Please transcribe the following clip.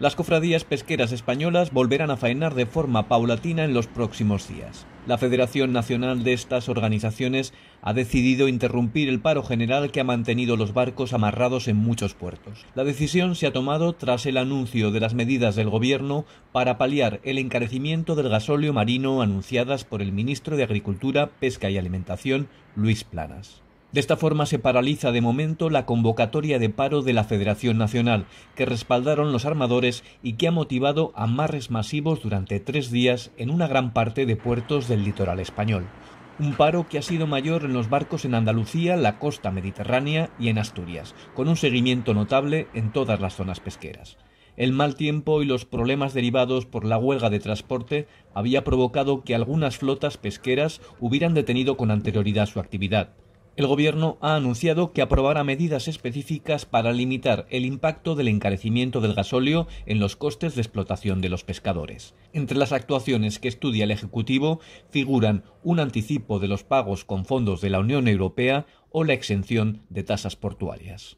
Las cofradías pesqueras españolas volverán a faenar de forma paulatina en los próximos días. La Federación Nacional de estas organizaciones ha decidido interrumpir el paro general que ha mantenido los barcos amarrados en muchos puertos. La decisión se ha tomado tras el anuncio de las medidas del Gobierno para paliar el encarecimiento del gasóleo marino anunciadas por el ministro de Agricultura, Pesca y Alimentación, Luis Planas. De esta forma se paraliza de momento la convocatoria de paro de la Federación Nacional, que respaldaron los armadores y que ha motivado amarres masivos durante tres días en una gran parte de puertos del litoral español. Un paro que ha sido mayor en los barcos en Andalucía, la costa mediterránea y en Asturias, con un seguimiento notable en todas las zonas pesqueras. El mal tiempo y los problemas derivados por la huelga de transporte había provocado que algunas flotas pesqueras hubieran detenido con anterioridad su actividad. El Gobierno ha anunciado que aprobará medidas específicas para limitar el impacto del encarecimiento del gasóleo en los costes de explotación de los pescadores. Entre las actuaciones que estudia el Ejecutivo figuran un anticipo de los pagos con fondos de la Unión Europea o la exención de tasas portuarias.